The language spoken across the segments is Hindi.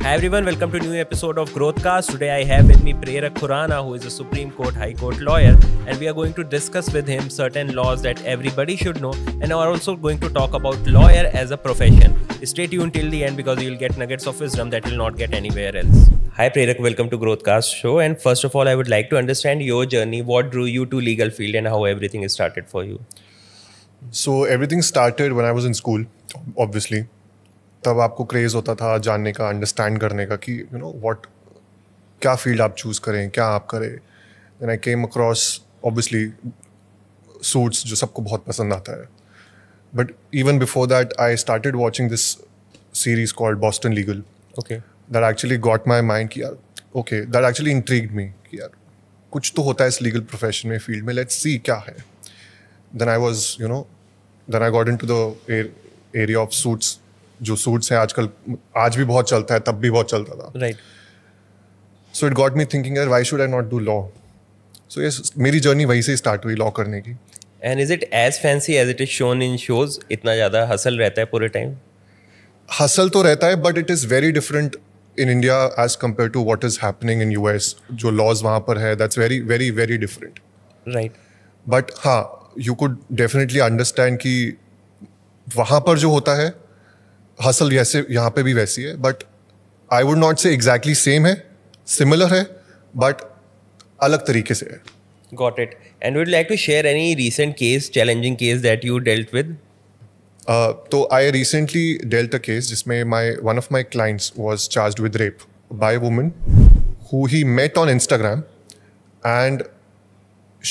Hi everyone, welcome to a new episode of Growthcast. Today I have with me Prerak Khurana, who is a Supreme Court High Court lawyer, and we are going to discuss with him certain laws that everybody should know, and are also going to talk about lawyer as a profession. Stay tuned till the end because you'll get nuggets of wisdom that will not get anywhere else. Hi Prerak! welcome to Growthcast show. And first of all, I would like to understand your journey. What drew you to legal field, and how everything is started for you? So everything started when I was in school obviously तब आपको क्रेज़ होता था जानने का अंडरस्टैंड करने का कि यू नो वॉट क्या फील्ड आप चूज़ करें क्या आप करें then I came across obviously suits जो सबको बहुत पसंद आता है but even before that I started watching this series called Boston Legal okay that actually got my mind कि यार okay that actually intrigue me कि यार कुछ तो होता है इस लीगल प्रोफेशन में फील्ड में लेट्स सी क्या है then I was, you know, then I got to the area of suits जो सूट्स हैं आजकल आज भी बहुत चलता है तब भी बहुत चलता था right so it got me thinking यार why should I not do law so ये मेरी जर्नी वहीं से स्टार्ट हुई लॉ करने की and is it as fancy as it is shown in shows इतना ज़्यादा हसल रहता है पूरे टाइम हसल तो रहता है but it is very different in India as compare to what is happening in U S जो लॉज वहाँ पर है that's very very very different right but हाँ यू कुड डेफिनेटली अंडरस्टैंड कि वहाँ पर जो होता है हसल जैसे यहाँ पे भी वैसी है but I would not say exactly same है सिमिलर है बट अलग तरीके से है got it and would like to share any recent case challenging case that you dealt with तो I recently dealt a case जिसमें my one of my clients was charge with rape by women who he met on Instagram and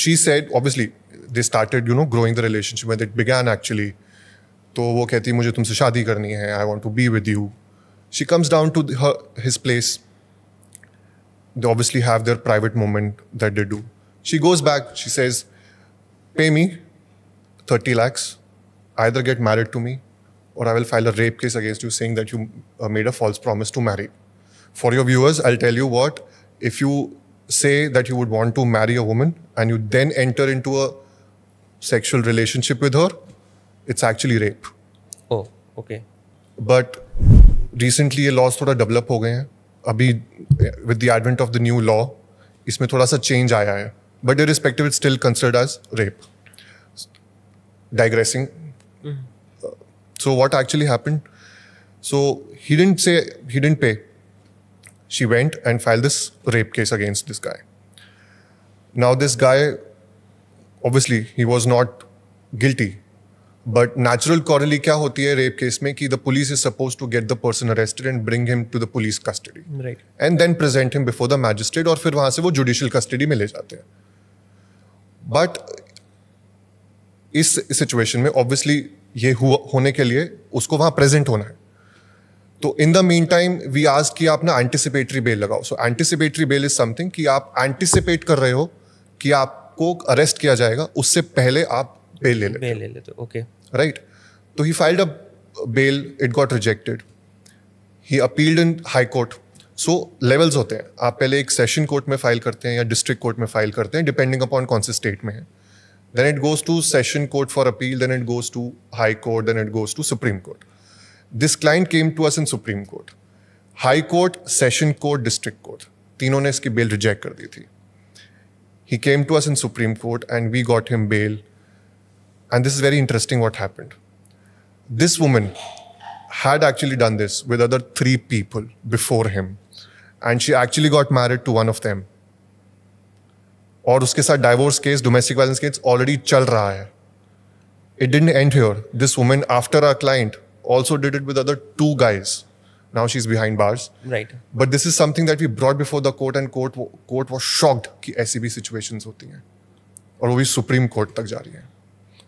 she said obviously they started you know growing the relationship when it began actually तो वो कहती मुझे तुमसे शादी करनी है I want to be with you she comes down to his place they obviously have their private moment that they do she goes back she says pay me either get married to me or I will file a rape case against you saying that you uh, made a false promise to marry. For your viewers, I'll tell you what if you say that you would want to marry a woman and you then enter into a sexual relationship with her, it's actually rape. Oh, okay. But recently ये laws थोड़ा develop हो गए हैं अभी with the advent of the new law इसमें थोड़ा सा change आया है but irrespective it's still considered as rape. Digressing. Mm-hmm. So what actually happened? So he didn't say he didn't pay. She went and filed this rape case against this guy. Now this guy obviously he was not guilty but नेचुरल कॉरली क्या होती है रेप केस में कि the police is suppose to get the person arrested and bring him to the police custody and then present him before the magistrate और फिर वहां से वो जुडिशियल कस्टडी में ले जाते हैं बट इस सिचुएशन में ऑब्वियसली ये होने के लिए उसको वहां प्रेजेंट होना है तो in the meantime we आज की आप ना एंटिसिपेटरी बेल लगाओ so anticipatory bail is something कि आप एंटिसिपेट कर रहे हो कि आप आपको अरेस्ट किया जाएगा उससे पहले आप बेल ले लेते बेल ले लेते ओके राइट तो he filed a bail it got rejected he appealed in high court so levels होते हैं आप पहले एक सेशन कोर्ट में फाइल करते हैं या डिस्ट्रिक्ट कोर्ट में फाइल करते हैं डिपेंडिंग अपॉन कौन से स्टेट में है then it goes to session court for appeal then it goes to high court then it goes to supreme court this client came to us in supreme court high court session court district court तीनों ने इसकी बेल रिजेक्ट कर दी थी He came to us in Supreme Court and we got him bail. And this is very interesting what happened. This woman had actually done this with other three people before him. And she actually got married to one of them. और उसके साथ divorce case domestic violence case already चल रहा है it didn't end here this women after our client also did it with other two guys now she's behind bars. Right. But this is something that we brought before the court, and court court was shocked that SEB situations are happening. And that's Supreme Court. Tak ja rahi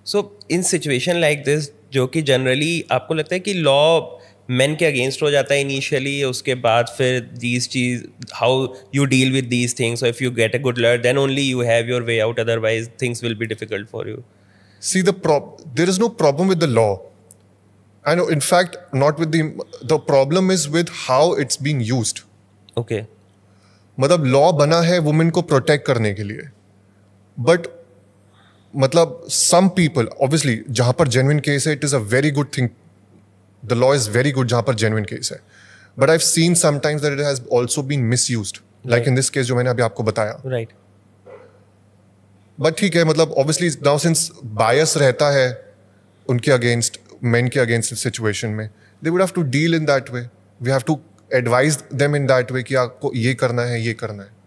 so, in situation like this, jo ki generally, aapko lagta hai ki law men against ho initially, uske baad fir these cheez, how you deal with these things. So, if you get a good lawyer, then only you have your way out. Otherwise, things will be difficult for you. See, the prob- there is no problem with the law. I know. In fact, not with the the problem is with how it's being used. Okay. मतलब लॉ बना है वुमेन को प्रोटेक्ट करने के लिए बट मतलब सम पीपल ऑब्वियसली जहां पर जेनविन केस है it is a very good thing the law is very good जहां पर जेनविन केस है but I've seen sometimes that it has also been misuse like in this case जो मैंने अभी आपको बताया राइट right. बट ठीक है मतलब ऑब्वियसली नाउ सिंस बायस रहता है उनके अगेंस्ट मैन के अगेंस्ट सिचुएशन में they would have to deal in that way we have to advise them in that way कि आपको ये करना है ये करना है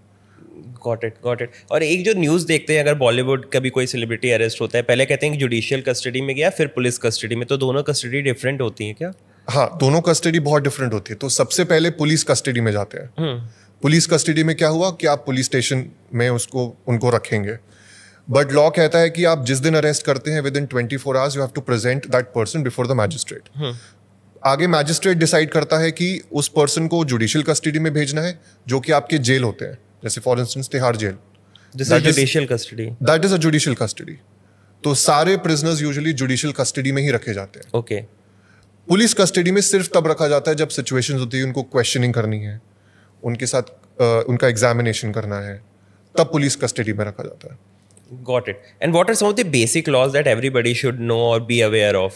गॉट इट गॉट इट और एक जो न्यूज़ देखते हैं अगर बॉलीवुड का भी कोई सेलिब्रिटी अरेस्ट होता है पहले कहते हैं कि जुडिशियल कस्टडी में गया फिर पुलिस कस्टडी में तो दोनों कस्टडी डिफरेंट होती है क्या हाँ दोनों कस्टडी बहुत डिफरेंट होती है तो सबसे पहले पुलिस कस्टडी में जाते हैं पुलिस हम्म. कस्टडी में क्या हुआ कि आप पुलिस स्टेशन में उसको उनको रखेंगे बट लॉ कहता है कि आप जिस दिन अरेस्ट करते हैं within twenty four hours you have to present that person before the magistrate आगे मैजिस्ट्रेट डिसाइड करता है कि उस पर्सन को जुडिशियल कस्टडी में भेजना है जो कि आपके जेल होते हैं जैसे for instance Tihar jail judicial custody that is a judicial custody तो सारे प्रिजनर्स यूजली जुडिशियल कस्टडी में ही रखे जाते हैं ओके पुलिस कस्टडी में सिर्फ तब रखा जाता है जब सिचुएशन होती है उनको क्वेश्चनिंग करनी है उनके साथ उनका एग्जामिनेशन करना है तब पुलिस कस्टडी में रखा जाता है Got it. And what are some of the basic laws that everybody should know or be aware of?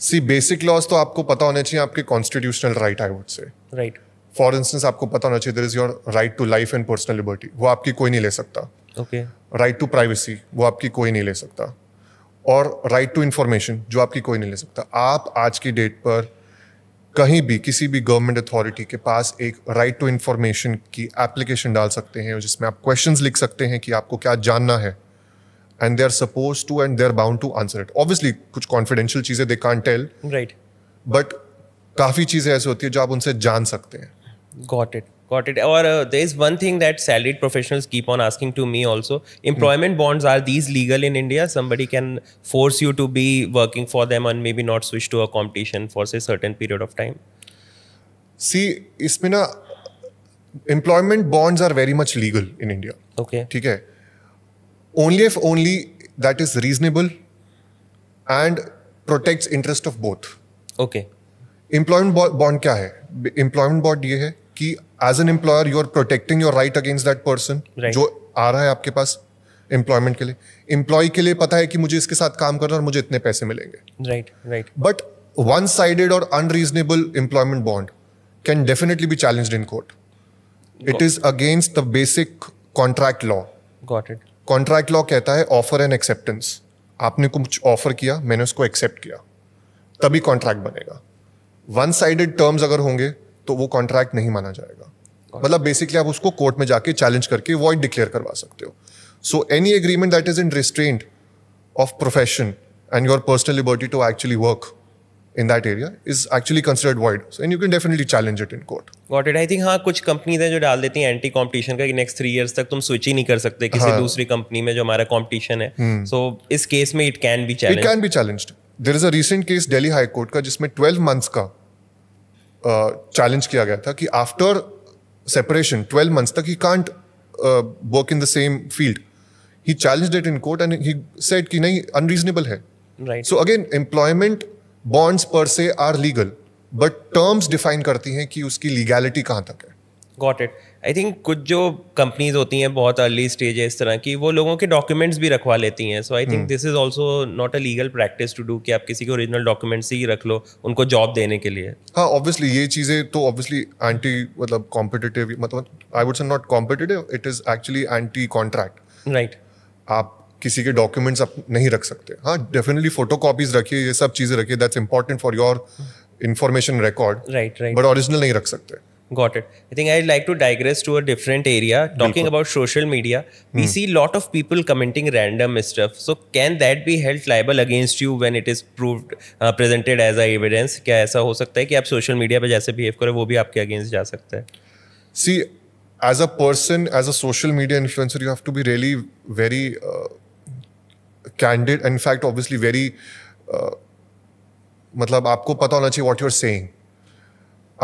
See basic laws तो आपको पता होने चाहिए आपके constitutional right I would say right for instance आपको पता होना चाहिए there is your right to life and personal liberty वो आपकी कोई नहीं ले सकता ओके राइट टू प्राइवेसी वो आपकी कोई नहीं ले सकता और राइट टू इन्फॉर्मेशन जो आपकी कोई नहीं ले सकता आप आज की डेट पर कहीं भी किसी भी गवर्नमेंट अथॉरिटी के पास एक राइट टू इन्फॉर्मेशन की एप्लीकेशन डाल सकते हैं जिसमें आप क्वेश्चंस लिख सकते हैं कि आपको क्या जानना है and they are suppose to and they are bound to answer it obviously कुछ कॉन्फिडेंशियल चीज़ें they can't tell right but काफ़ी चीज़ें ऐसी होती है जो आप उनसे जान सकते हैं got it Got it. Or uh, there is one thing that salaried professionals keep on asking to me also. Employment mm. hmm bonds are these legal in India? Somebody can force you to be working for them and maybe not switch to a competition for say certain period of time. See, इसमें ना employment bonds are very much legal in India. Okay. okay Only if only that is reasonable and protects interest of both. Okay. Employment bond क्या है? Employment bond ये है कि as an employer you are protecting your right against that person जो आ रहा है आपके पास एम्प्लॉयमेंट के लिए एम्प्लॉय के लिए पता है कि मुझे इसके साथ काम करना और मुझे इतने पैसे मिलेंगे right right but one sided और unreasonable employment bond can definitely be challenge in court it is against the basic contract law got it contract law कहता है ऑफर एंड एक्सेप्टेंस आपने कुछ ऑफर किया मैंने उसको एक्सेप्ट किया तभी कॉन्ट्रैक्ट बनेगा वन साइडेड टर्म्स अगर होंगे तो वो कॉन्ट्रैक्ट नहीं माना जाएगा मतलब बेसिकली आप उसको कोर्ट में जाके चैलेंज करके वॉइड डिक्लेयर करवा सकते हो so any agreement that is in restraint of profession and your personal liberty to actually work in that area is actually considered void So, and you can definitely challenge it in court. Got it. I think हाँ कुछ कंपनीज हैं जो डाल देती हैं एंटी कॉम्पिटिशन का कि नेक्स्ट थ्री ईयर्स तक तुम स्विच ही नहीं कर सकते किसी हाँ. दूसरी कंपनी में जो हमारा कॉम्पिटिशन है सो हम्म। hmm. so, इस केस में it can be challenge it can be challenge there is a recent case Delhi high court का जिसमें ट्वेल्व मंथ्स का चैलेंज किया गया था कि आफ्टर सेपरेशन ट्वेल्व मंथ्स तक he can't work in the same field he challenged in court and he said कि नहीं अनरीजनेबल है right so again employment bonds per se are legal but terms define करती हैं कि उसकी लीगैलिटी कहाँ तक है गॉट इट आई थिंक कुछ जो कंपनीज होती हैं बहुत अर्ली स्टेज है इस तरह की वो लोगों के डॉक्यूमेंट्स भी रखवा लेती हैं so I think this is also not a legal practice to do कि आप किसी के ओरिजिनल डॉक्यूमेंट्स ही रख लो उनको जॉब देने के लिए हाँ ऑब्वियसली ये चीज़ें तो ऑब्वियसली एंटी मतलब कॉम्पिटिटिव मतलब I would say not competitive it is actually anti contract right आप किसी के डॉक्यूमेंट्स आप नहीं रख सकते हाँ डेफिनेटली फोटो कॉपीज रखिए ये सब चीज़ें रखिए that's important for your information record right right but original नहीं रख सकते Got it. I think I'd like to digress to a different area. Talking about social media, hmm. we see a lot of people commenting random stuff. So can that be held liable against you when it is proved uh, presented as a evidence? क्या ऐसा हो सकता है कि आप social media पे जैसे behave करें वो भी आपके against जा सकता है? See, as a person, as a social media influencer, you have to be really very uh, candid. In fact, obviously very uh, मतलब आपको पता होना चाहिए what you're saying.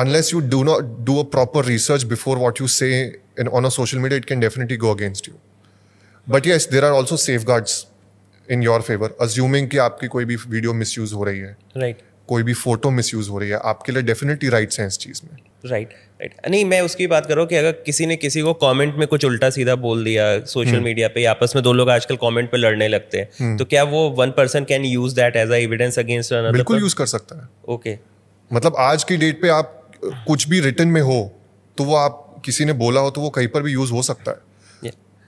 unless you do not do a proper research before what you say in, on a social media, it can definitely go against you. But yes, there are also safeguards in your favor. Assuming कि आपकी कोई भी वीडियो मिसयूज हो रही है राइट right. कोई भी फोटो मिसयूज हो रही है आपके लिए डेफिनेटली राइट्स हैं इस चीज़ में राइट right, राइट right. नहीं मैं उसकी बात कर रहा हूँ कि अगर किसी ने किसी को कमेंट में कुछ उल्टा सीधा बोल दिया सोशल मीडिया हम्म। पे आपस में दो लोग आजकल कमेंट पे लड़ने लगते हैं हम्म। तो क्या वो one person can use that as a evidence against बिल्कुल यूज कर सकता है ओके okay. मतलब आज की डेट पे आप कुछ भी रिटर्न में हो तो वो आप किसी ने बोला हो तो वो कहीं पर भी यूज हो सकता है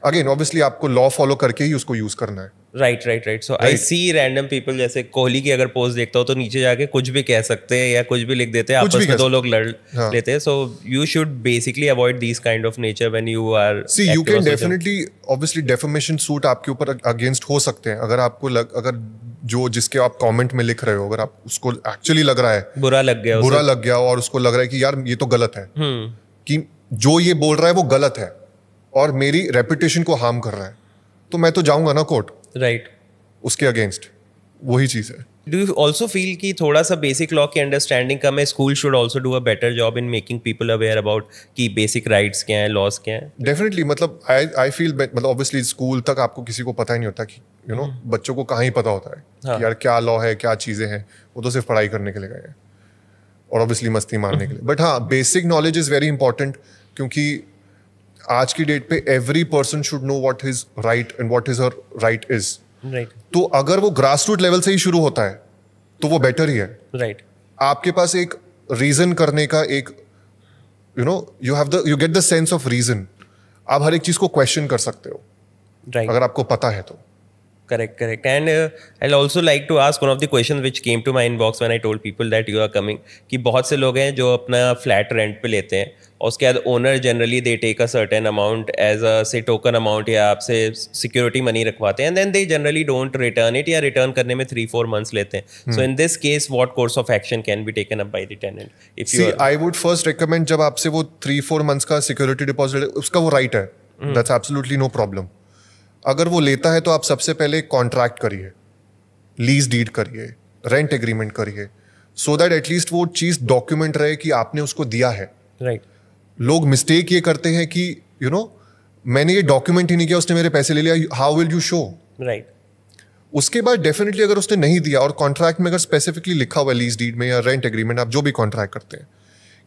अगेन yeah. ऑब्वियसली आपको लॉ फॉलो करके ही उसको यूज करना है right right right so I see random people जैसे कोहली की अगर पोस्ट देखता हो तो नीचे जाके कुछ भी कह सकते हैं या कुछ भी लिख देते हैं आपस में दो लोग लड़ हाँ. लेते हैं so you should basically avoid this kind of nature when you are see you can definitely obviously defamation suit आपके ऊपर अगेंस्ट हो सकते हैं अगर आपको लग अगर जो जिसके आप कमेंट में लिख रहे हो अगर आप उसको एक्चुअली लग रहा है बुरा लग गया बुरा लग गया और उसको लग रहा है कि यार ये तो गलत है हम्म। कि जो ये बोल रहा है वो गलत है और मेरी रेपुटेशन को हार्म कर रहा है तो मैं तो जाऊंगा ना कोर्ट राइट right. उसके अगेंस्ट वही चीज़ है Do you also feel कि थोड़ा सा basic law की understanding कम है school should also do a better job in making people aware about कि basic rights क्या हैं laws क्या हैं? Definitely मतलब I I feel मतलब obviously school तक आपको किसी को पता ही नहीं होता कि you know hmm. बच्चों को कहाँ ही पता होता है हाँ. कि यार क्या law है क्या चीज़ें हैं वो तो सिर्फ पढ़ाई करने के लिए गए हैं और ऑब्वियसली मस्ती मारने के लिए बट हाँ basic knowledge is very important क्योंकि आज की डेट पे every person should know what his right and what is her right is right right. तो अगर वो ग्रास रूट लेवल से ही शुरू होता है तो वो बेटर ही है राइट right. आपके पास एक रीजन करने का एक you know you have the you get the sense of reason आप हर एक चीज को क्वेश्चन कर सकते हो राइट right. अगर आपको पता है तो correct correct and I also like to ask one of the question which came to my my inbox when i told people that you are कि बहुत से लोग हैं जो अपना फ्लैट रेंट पे लेते हैं और उसके बाद owner generally they take a certain amount as a say token amount या आपसे सिक्योरिटी मनी रखवाते हैं and then they generally don't return it या रिटर्न करने में थ्री फोर मंथ्स लेते हैं so in this case what course of action can be taken up by the tenant if you I would first recommend जब आपसे वो थ्री फोर मंथ्स का सिक्योरिटी डिपॉजिट उसका वो राइट है दैट्स एब्सोल्युटली नो प्रॉब्लम अगर वो लेता है तो आप सबसे पहले कॉन्ट्रैक्ट करिए लीज डीड करिए रेंट एग्रीमेंट करिए सो दैट एटलीस्ट वो चीज़ डॉक्यूमेंट रहे कि आपने उसको दिया है राइट लोग मिस्टेक ये करते हैं कि यू you नो know, मैंने ये डॉक्यूमेंट ही नहीं किया उसने मेरे पैसे ले लिया how will you show right उसके बाद डेफिनेटली अगर उसने नहीं दिया और कॉन्ट्रैक्ट में अगर स्पेसिफिकली लिखा हुआ लीज डीड में या रेंट एग्रीमेंट आप जो भी कॉन्ट्रैक्ट करते हैं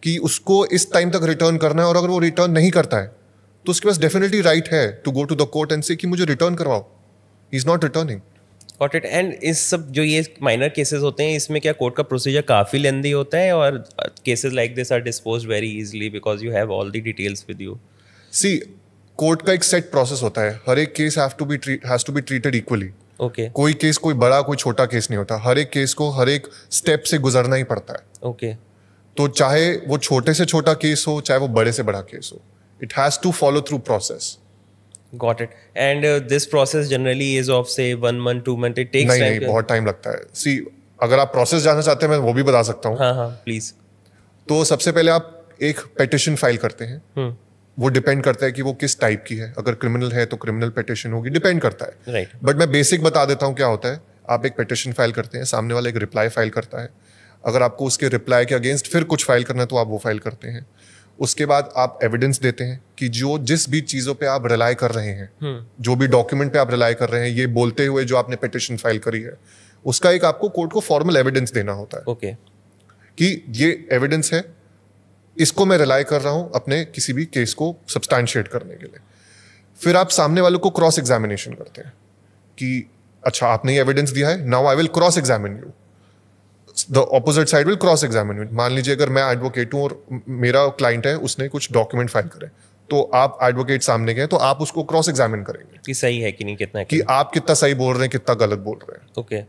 कि उसको इस टाइम तक रिटर्न करना है और अगर वो रिटर्न नहीं करता है तो उसके पास डेफिनेटली राइट है to go to the court and say कि मुझे रिटर्न करवाओ he is not returning got it and इस सब जो ये माइनर केसेस होते हैं इसमें क्या कोर्ट का प्रोसीजर काफ़ी लेंदी होता है और cases like this are dispose very easily because you have all the details with you see court का एक सेट प्रोसेस होता है हर एक case have to be has to be treated equally okay कोई केस कोई बड़ा कोई छोटा केस नहीं होता हर एक केस को हर एक स्टेप से गुजरना ही पड़ता है ओके okay. तो चाहे वो छोटे से छोटा केस हो चाहे वो बड़े से बड़ा केस हो it has to follow through process Got it. And uh, this process generally is of say one month, two month. It takes नहीं, time. नहीं, बहुत time लगता है. See, अगर आप process जानना चाहते हैं मैं वो भी बता सकता हूँ. हाँ हाँ, please. तो सबसे पहले आप एक petition file करते हैं. हम्म. वो डिपेंड करता है कि वो किस टाइप की है अगर क्रिमिनल है तो क्रिमिनल पेटिशन होगी डिपेंड करता है राइट right. बट मैं बेसिक बता देता हूँ क्या होता है आप एक पेटिशन फाइल करते हैं सामने वाला एक रिप्लाई फाइल करता है अगर आपको उसके रिप्लाई के अगेंस्ट फिर कुछ फाइल करना है तो आप वो फाइल करते हैं उसके बाद आप एविडेंस देते हैं कि जो जिस भी चीज़ों पे आप रिलाई कर रहे हैं हम्म। जो भी डॉक्यूमेंट पे आप रिलाई कर रहे हैं ये बोलते हुए जो आपने पिटिशन फाइल करी है उसका एक आपको कोर्ट को फॉर्मल एविडेंस देना होता है ओके कि ये एविडेंस है इसको मैं रिलाई कर रहा हूं अपने किसी भी केस को सब्सटैंशिएट करने के लिए फिर आप सामने वालों को क्रॉस एग्जामिनेशन करते हैं कि अच्छा आपने ये एविडेंस दिया है now I will cross examine you the opposite side will cross examine मान लीजिए अगर मैं एडवोकेट हूँ और मेरा क्लाइंट है उसने कुछ डॉक्यूमेंट फाइल करे तो आप एडवोकेट सामने गए तो आप उसको क्रॉस एग्जामिन करेंगे कि सही है कि नहीं कितना कि आप कितना सही बोल रहे हैं कितना गलत बोल रहे हैं ओके okay.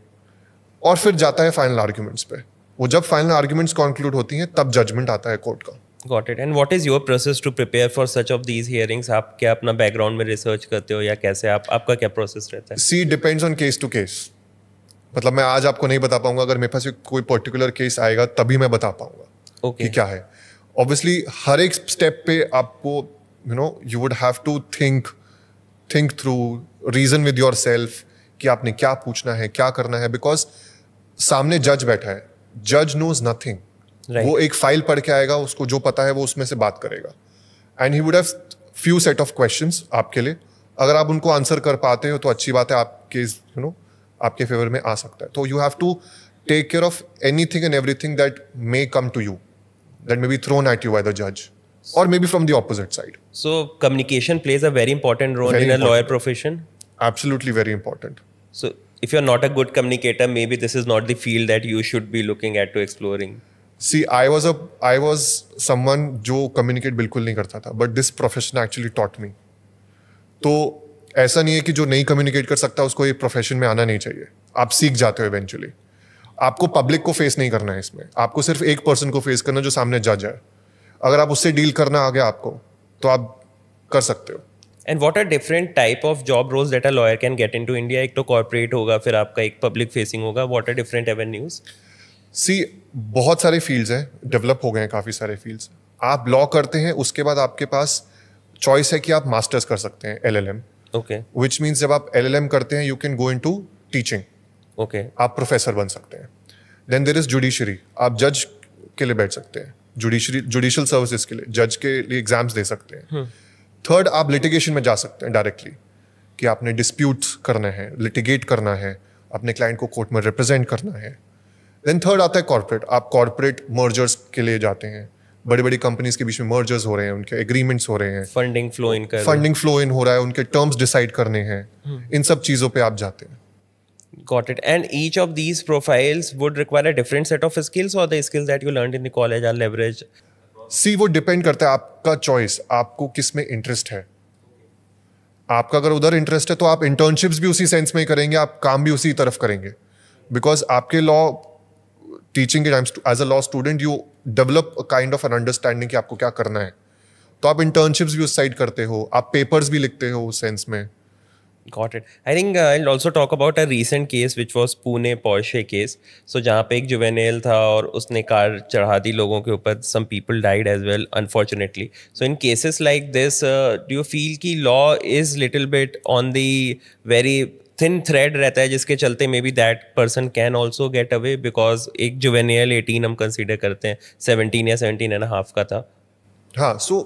और फिर जाता है फाइनल आर्ग्यूमेंट्स पे वो जब फाइनल आर्ग्यूमेंट्स कंक्लूड होती हैं तब जजमेंट आता है कोर्ट का got it and what is your process to prepare for such of these hearings आप क्या अपना बैकग्राउंड में रिसर्च करते हो या कैसे आप आपका क्या प्रोसेस रहता है see depends on case to case मतलब मैं आज आपको नहीं बता पाऊंगा अगर मेरे पास कोई पर्टिकुलर केस आएगा तभी मैं बता पाऊंगा okay. कि क्या है ऑब्वियसली हर एक स्टेप पे आपको you know you would have to think think through reason with yourself कि आपने क्या पूछना है क्या करना है बिकॉज सामने जज बैठा है जज नोज नथिंग वो एक फाइल पढ़ के आएगा उसको जो पता है वो उसमें से बात करेगा and he would have few set of question आपके लिए अगर आप उनको आंसर कर पाते हो तो अच्छी बात है आपके यू नो आपके फेवर में आ सकता है तो you have to take care of anything and everything that may come to you that may be thrown at you by the जज or maybe from the opposite side so communication plays a very important role very in important. a lawyer profession absolutely very important so if you're not a good communicator maybe this is not the field that you should be looking at to exploring see i was a i was someone jo communicate bilkul nahi karta tha but this profession actually taught me तो ऐसा नहीं है कि जो नहीं कम्युनिकेट कर सकता उसको ये प्रोफेशन में आना नहीं चाहिए आप सीख जाते हो इवेंचुअली आपको पब्लिक को फेस नहीं करना है इसमें आपको सिर्फ एक पर्सन को फेस करना जो सामने जज है अगर आप उससे डील करना आ गया आपको तो आप कर सकते हो and what are different type of job roles that a lawyer can get into India एक तो कॉरपोरेट होगा फिर आपका एक पब्लिक फेसिंग होगा what are different avenues see बहुत सारे फील्ड्स हैं डेवलप हो गए हैं काफ़ी सारे फील्ड्स आप लॉ करते हैं उसके बाद आपके पास चॉइस है कि आप मास्टर्स कर सकते हैं L L M okay which means जब आप एल करते हैं you can go into teaching okay आप प्रोफेसर बन सकते हैं देन देर इज जुडिशरी आप जज के लिए बैठ सकते हैं जुडिशरी जुडिशल सर्विसेज के लिए जज के लिए एग्जाम्स दे सकते हैं थर्ड hmm. आप लिटिगेशन में जा सकते हैं डायरेक्टली कि आपने डिस्प्यूट्स करने हैं लिटिगेट करना है अपने क्लाइंट को कोर्ट में रिप्रेजेंट करना है देन थर्ड आता है कॉर्पोरेट आप कॉर्पोरेट मर्जर्स के लिए जाते हैं बड़ी बड़ी कंपनीज के बीच में मर्जर्स हो रहे हैं उनके एग्रीमेंट्स हो रहे हैं फंडिंग फ्लो इन कर फंडिंग फ्लो इन हो रहा है उनके टर्म्स डिसाइड करने हैं hmm. इन सब चीज़ों पे आप जाते हैं Got it. And each of these profiles would require a different set of skills or the skills that you learned in the college are leverage see वो depend करता है आपका choice आपको किस में interest है आपका अगर उधर इंटरेस्ट है तो आप इंटर्नशिप्स भी उसी सेंस में ही करेंगे आप काम भी उसी तरफ करेंगे बिकॉज आपके law teaching as a law student you develop kind of an understanding कि आपको क्या करना है तो आप इंटर्नशिप्स भी उस साइड करते हो आप पेपर्स भी लिखते हो उस सेंस में Got it. I think uh, I'll also talk about a recent case which was Pune Porsche case. So जहाँ पे एक जुवेनेल था और उसने कार चढ़ा दी लोगों के ऊपर some people died as well unfortunately. So in cases like this, uh, do you feel कि law is little bit on the very thin thread रहता है जिसके चलते maybe that person can also get away because एक जुवेनियल एटीन हम कंसिडर करते हैं सेवनटीन या सेवनटीन एंड हाफ का था हाँ सो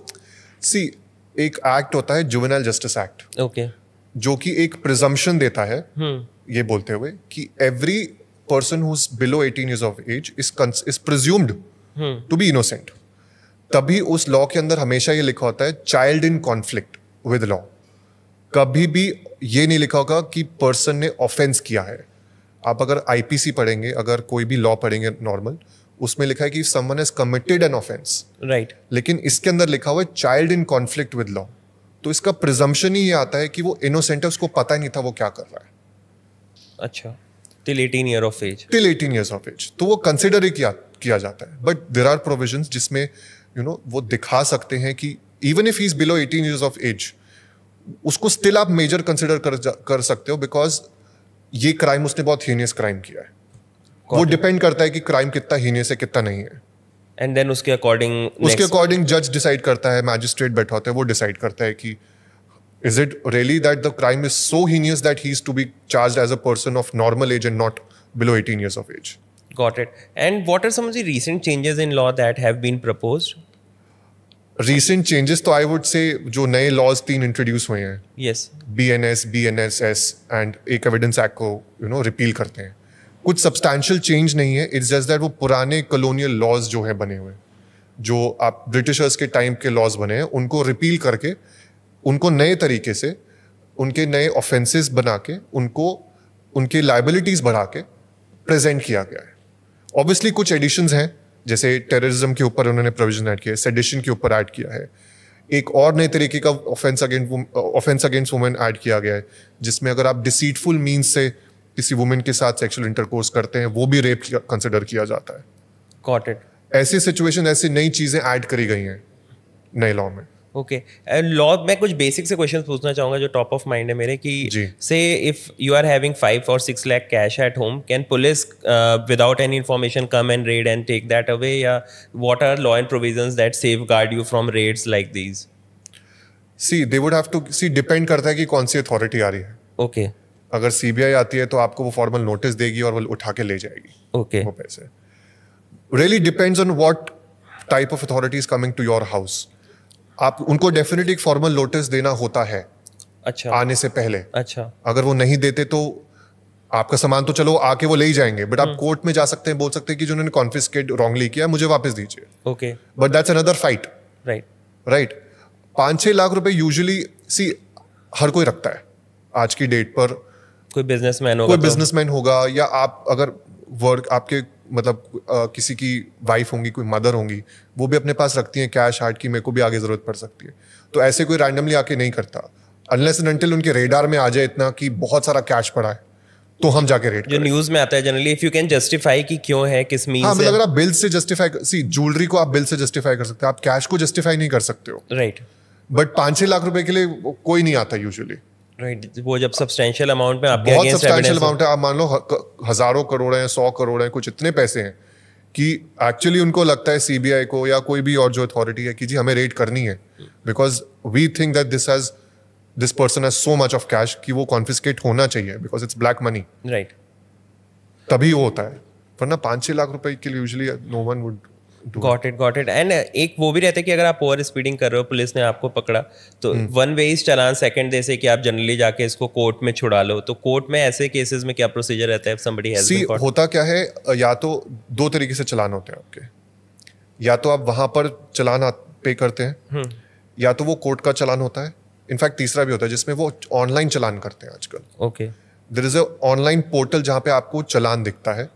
सी एक एक्ट होता है जुवेनाइल जस्टिस एक्ट ओके जो कि एक प्रिजम्पन देता है हम्म। ये बोलते हुए कि every person who below eighteen years of age is is presumed to be innocent तभी उस लॉ के अंदर हमेशा ये लिखा होता है child in conflict with law कभी भी ये नहीं लिखा होगा कि पर्सन ने ऑफेंस किया है आप अगर आईपीसी पढ़ेंगे अगर कोई भी लॉ पढ़ेंगे नॉर्मल उसमें लिखा है कि someone has committed an offence right लेकिन इसके अंदर लिखा हुआ है child in conflict with law तो इसका प्रिजम्पन ही ये आता है कि वो इनोसेंट है उसको पता ही नहीं था वो क्या कर रहा है अच्छा till 18 year of age till 18 years of age तो वो कंसिडर ही किया किया जाता है बट देर आर प्रोविजन जिसमें यू you नो know, वो दिखा सकते हैं कि even if he is below 18 years of age उसको स्टिल आप मेजर कंसिडर कर कर सकते हो बिकॉज ये क्राइम उसने बहुत हीनियस क्राइम किया है वो डिपेंड करता है कि क्राइम कितना हीनियस है कितना नहीं है एंड देन उसके अकॉर्डिंग उसके अकॉर्डिंग जज डिसाइड करता है मैजिस्ट्रेट बैठा होता है वो डिसाइड करता है कि is it really that the crime is so heinous that he is to be charge as a person of normal age and not below eighteen years of age got it and what are some recent changes in law that have been propose recent changes तो आई वुड से जो नए लॉज तीन इंट्रोड्यूस हुए हैं yes B N S B N S S and एक एविडेंस एक्ट को यू नो रिपील करते हैं कुछ सब्सटैंशियल चेंज नहीं है इट्स जस्ट दैट वो पुराने कॉलोनियल लॉज जो हैं बने हुए जो आप ब्रिटिशर्स के टाइम के लॉज बने हैं उनको रिपील करके उनको नए तरीके से उनके नए ऑफेंसेस बना के उनको उनके लाइबिलिटीज़ बढ़ा के प्रेजेंट किया गया है ऑब्वियसली कुछ एडिशंस हैं जैसे टेररिज्म के ऊपर उन्होंने प्रोविजन ऐड किया है सेडिशन के ऊपर ऐड किया है एक और नए तरीके का offence against offence against women add किया गया है जिसमें अगर आप डिसीटफुल मीन से किसी वुमेन के साथ सेक्सुअल इंटरकोर्स करते हैं वो भी रेप कंसिडर किया जाता है ऐसी सिचुएशन ऐसी नई चीज़ें ऐड करी गई हैं नए लॉ में ओके एंड लॉ मैं कुछ बेसिक से क्वेश्चन पूछना चाहूंगा जो टॉप ऑफ माइंड है मेरे कि से if you are having five और six lakh cash at home can police without any information come and raid and take that away या what are law and provision that safeguard you from raids like these see they would have to see depend करता है कि कौन सी अथॉरिटी आ रही है ओके okay. अगर सीबीआई आती है तो आपको वो फॉर्मल नोटिस देगी और वो उठा के ले जाएगी ओके okay. वो पैसे really depends on what type of authority is coming to your house आप उनको डेफिनेटली एक फॉर्मल नोटिस देना होता है अच्छा आने से पहले अच्छा अगर वो नहीं देते तो आपका सामान तो चलो आके वो ले ही जाएंगे बट आप कोर्ट हम्म। में जा सकते हैं बोल सकते हैं कि जिन्होंने कॉन्फिस्केट रॉन्गली किया मुझे वापस दीजिए okay but that's another fight right right पांच छह लाख रुपए यूजुअली सी हर कोई रखता है आज की डेट पर कोई बिजनेसमैन होगा कोई तो। बिजनेसमैन होगा या आप अगर वर्क आपके मतलब आ, किसी की वाइफ होंगी कोई मदर होंगी वो भी अपने पास रखती हैं कैश हार्ट की मेरे को भी आगे ज़रूरत पड़ सकती है तो ऐसे कोई रैंडमली आके नहीं करता अनलेस उनके रेडार में आ जाए इतना कि बहुत सारा कैश पड़ा है तो हम जाके रेट जो न्यूज में आता है generally if you can justify कि क्यों है किस मीन हाँ, मतलब अगर आप बिल से जस्टिफाई सी ज्वेलरी को आप बिल से जस्टिफाई कर सकते हो आप कैश को जस्टिफाई नहीं कर सकते हो राइट बट पांच छह लाख रुपए के लिए कोई नहीं आता यूजुअली वो जब सब्सटेंशियल अमाउंट में आपके बहुत सब्सटेंशियल अमाउंट है आप मान लो हजारों करोड़ हैं सौ करोड़ हैं कुछ इतने पैसे हैं कि एक्चुअली उनको लगता है सीबीआई को या कोई भी और जो अथॉरिटी है कि जी हमें रेड करनी है because we think that this has this person has so much of cash कि वो कॉन्फिस्केट होना चाहिए because it's black money right तभी वो होता है वरना पाँच छः लाख रुपए के लिए usually no one would got it got it and एक वो भी रहता है कि अगर आप ओवर स्पीडिंग कर रहे हो पुलिस ने आपको पकड़ा तो वन वे इज चलान सेकंड से कि आप जनरली जाके इसको कोर्ट में छुड़ा लो तो कोर्ट में ऐसे केसेस में क्या प्रोसीजर रहता है somebody has See, होता क्या है या तो दो तरीके से चलान होते हैं आपके या तो आप वहां पर चलान पे करते हैं हम्म। या तो वो कोर्ट का चलान होता है इनफैक्ट तीसरा भी होता है जिसमें वो ऑनलाइन चलान करते हैं आजकल okay there is a online portal जहाँ पे आपको चलान दिखता है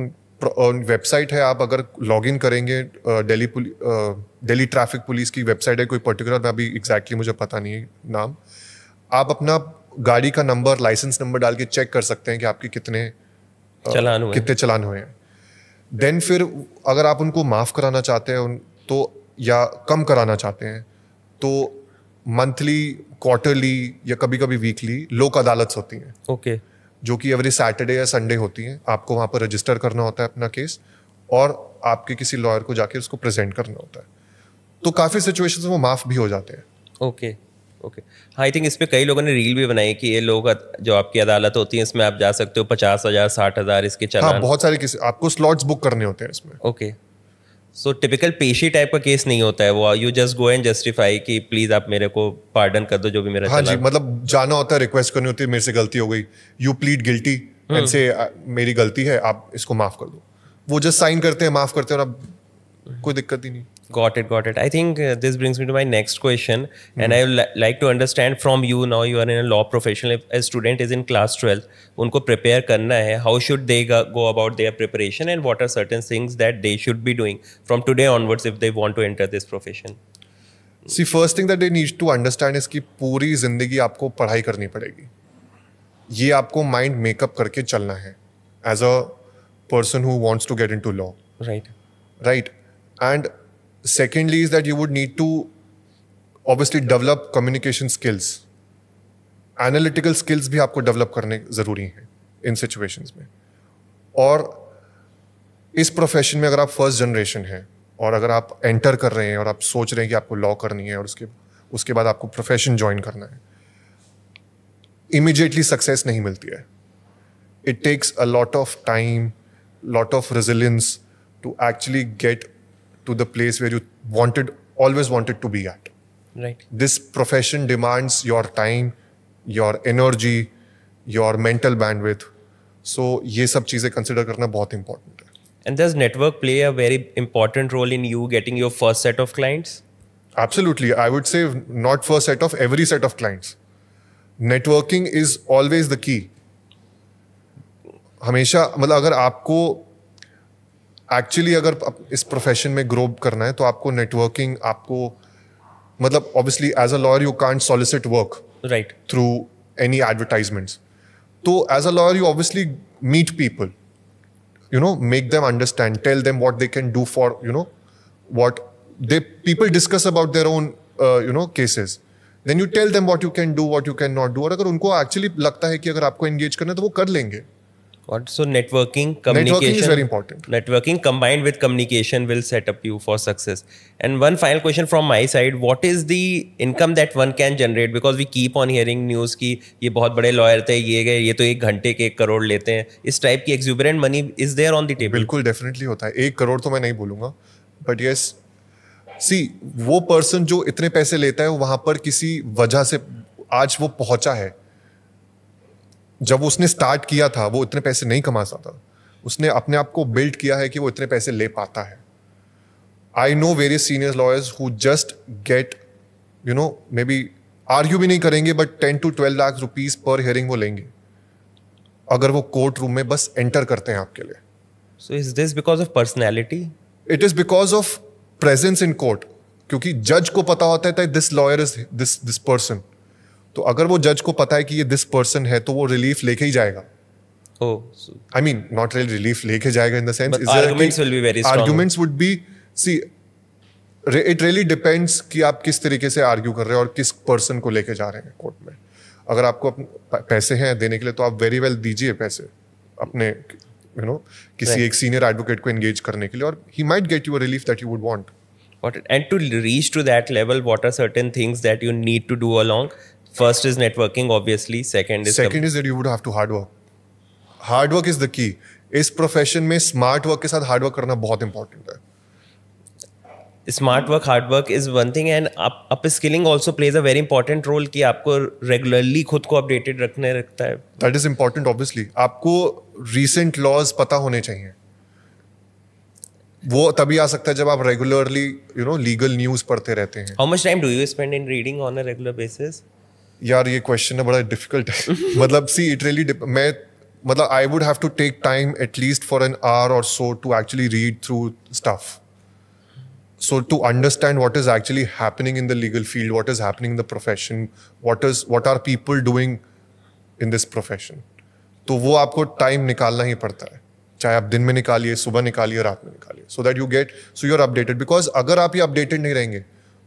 उन वेबसाइट है आप अगर लॉग इन करेंगे दिल्ली दिल्ली ट्रैफिक पुलिस की वेबसाइट है कोई पर्टिकुलर मैं अभी एग्जैक्टली मुझे पता नहीं नाम आप अपना गाड़ी का नंबर लाइसेंस नंबर डाल के चेक कर सकते हैं कि आपके कितने चलान हुए कितने चलान हुए हैं देन फिर अगर आप उनको माफ़ कराना चाहते हैं तो या कम कराना चाहते हैं तो मंथली क्वार्टरली या कभी कभी वीकली लोक अदालत होती हैं ओके okay. जो कि एवरी सैटरडे या संडे होती है आपको वहाँ पर रजिस्टर करना होता है अपना केस और आपके किसी लॉयर को जाके उसको प्रेजेंट करना होता है तो काफ़ी सिचुएशन में माफ़ भी हो जाते हैं ओके ओके हाँ आई थिंक इस पर कई लोगों ने रील भी बनाई कि ये लोग जो आपकी अदालत होती है इसमें आप जा सकते हो पचास हजार साठ हजार इसके चलान हाँ, बहुत सारे किसी आपको स्लॉट्स बुक करने होते हैं इसमें ओके okay. सो टिपिकल पेशी टाइप का केस नहीं होता है वो you just go and justify कि प्लीज आप मेरे को पार्डन कर दो जो भी मेरा हाँ जी मतलब जाना होता है रिक्वेस्ट करनी होती है मेरे से गलती हो गई यू प्लीड गिल्टी एंड से मेरी गलती है आप इसको माफ कर दो वो जस्ट साइन करते हैं माफ करते हैं और अब कोई दिक्कत ही नहीं Got it, got it. I think uh, this brings me to my next question, mm-hmm. and I would li- like to understand from you now. You are in a law professional. If a student is in class 12, Unko prepare karna hai. How should they go about their preparation, and what are certain things that they should be doing from today onwards if they want to enter this profession? See, first thing that they need to understand is कि पूरी जिंदगी आपको पढ़ाई करनी पड़ेगी. ये आपको mind makeup करके चलना है. As a person who wants to get into law. Right. Right. And Secondly, is that you would need to obviously develop communication skills. Analytical skills भी आपको डेवलप करने ज़रूरी हैं इन सिचुएशंस में और इस प्रोफेशन में अगर आप फर्स्ट जनरेशन हैं और अगर आप एंटर कर रहे हैं और आप सोच रहे हैं कि आपको लॉ करनी है और उसके उसके बाद आपको प्रोफेशन ज्वाइन करना है इमिजिएटली सक्सेस नहीं मिलती है it takes a lot of time lot of resilience to actually get to the place where you wanted always wanted to be at right this profession demands your time your energy your mental bandwidth so ye sab cheeze consider karna bahut important hai and does network play a very important role in you getting your first set of clients absolutely i would say not first set of every set of clients networking is always the key हमेशा मतलब अगर आपको एक्चुअली अगर इस प्रोफेशन में ग्रो करना है तो आपको नेटवर्किंग आपको मतलब obviously as a lawyer you can't solicit work right through any advertisements तो as a lawyer you obviously meet people you know make them understand tell them what they can do for you know what they people discuss about their own you know cases then you tell them what you can do what you can not do और अगर उनको एक्चुअली लगता है कि अगर आपको एंगेज करना है तो वो कर लेंगे What so networking, communication. Networking is very important. Networking combined with communication will set up you for success. And one final question from my side: What is the income that one can generate? Because we keep on hearing news that ये बहुत बड़े लॉयर थे ये गए ये तो एक घंटे के एक करोड़ लेते हैं इस टाइप की exuberant money is there on the table बिल्कुल डेफिनेटली होता है एक करोड़ तो मैं नहीं बोलूंगा बट यस सी वो पर्सन जो इतने पैसे लेता है वहां पर किसी वजह से आज वो पहुंचा है जब उसने स्टार्ट किया था वो इतने पैसे नहीं कमा सकता उसने अपने आप को बिल्ड किया है कि वो इतने पैसे ले पाता है I know various senior lawyers who just get you know maybe argue भी नहीं करेंगे but ten to twelve lakh rupees पर हियरिंग वो लेंगे अगर वो कोर्ट रूम में बस एंटर करते हैं आपके लिए so is this because of personality it is because of presence in court क्योंकि जज को पता होता है this lawyer is this this person तो अगर वो जज को पता है कि ये दिस पर्सन है तो वो रिलीफ लेके ही जाएगा I mean not real relief लेके जाएगा in the arguments would be see it really depends कि आप किस तरीके से आर्ग्यू कर रहे हैं और किस पर्सन को लेके जा रहे हैं कोर्ट में अगर आपको पैसे हैं देने के लिए तो आप वेरी वेल दीजिए पैसे अपने यू you नो know, किसी right. एक सीनियर एडवोकेट को एंगेज करने के लिए और he might get you relief that you would want and to reach to that level what are certain things that you need to do along first is networking obviously second is second is that you would have to hard work hard work is the key इस प्रोफेशन में स्मार्ट वर्क के साथ हार्ड वर्क करना बहुत इंपॉर्टेंट है smart work hard work is one thing and upskilling also plays a very important role कि आपको रेगुलरली खुद को अपडेटेड रखने रखता है दैट इज इंपॉर्टेंट ऑब्वियसली आपको रिसेंट लॉज पता होने चाहिए वो तभी आ सकता है जब आप regularly you know legal news पढ़ते रहते हैं how much time do you spend in reading on a regular basis यार ये क्वेश्चन है बड़ा डिफिकल्ट है मतलब सी इट रियली मैं मतलब I would have to take time at least for an hour or so to actually read through stuff so to understand what is actually happening in the legal field what is happening in the profession what is what are people doing in this profession तो वो आपको टाइम निकालना ही पड़ता है चाहे आप दिन में निकालिए सुबह निकालिए रात में निकालिए so that you get so you are updated because अगर आप ये अपडेटेड नहीं रहेंगे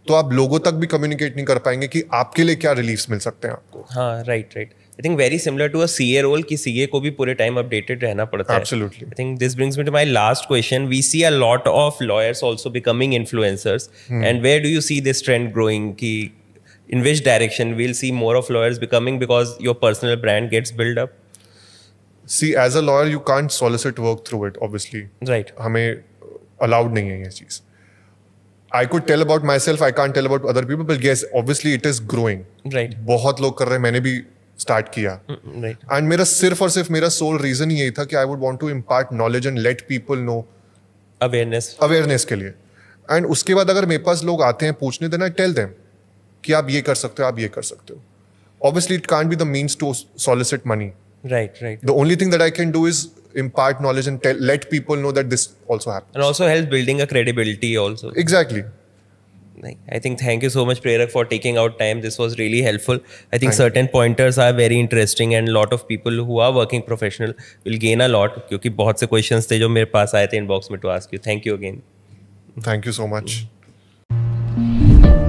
तो आप लोगों तक भी कम्युनिकेट नहीं कर पाएंगे कि आपके लिए क्या रिलीफ मिल सकते हैं आपको हाँ right right I think very similar to a CA role कि सीए को भी पूरे टाइम अपडेटेड रहना पड़ता Absolutely. है I think this brings me to my last question we see a lot of lawyers also becoming influencers and where do you see this trend growing की in which direction we'll see more of lawyers becoming because your personal brand gets build up see as a lawyer you can't solicit work through it obviously right हमें अलाउड नहीं है ये चीज़ I could tell about myself, I can't tell about other people, but yes, obviously it is growing. Right. बहुत लोग कर रहे हैं मैंने भी स्टार्ट किया एंड mm, mm, मेरा सिर्फ और सिर्फ मेरा सोल रीजन यही था कि I would want to impart knowledge and let people know awareness awareness के लिए एंड उसके बाद अगर मेरे पास लोग आते हैं पूछने देना टेल देम कि आप ये कर सकते हो आप ये कर सकते हो obviously it can be the means to solicit money right right the only thing that I can do is impart knowledge and tell, let people know that this also happens. And also helps building a credibility also. Exactly. I think thank you so much, Prerak, for taking out time. This was really helpful. I think thank certain you. pointers are very interesting, and a lot of people who are working professional will gain a lot. क्योंकि बहुत से questions थे जो मेरे पास in थे inbox to ask you. Thank you again. Thank you so much. Mm-hmm.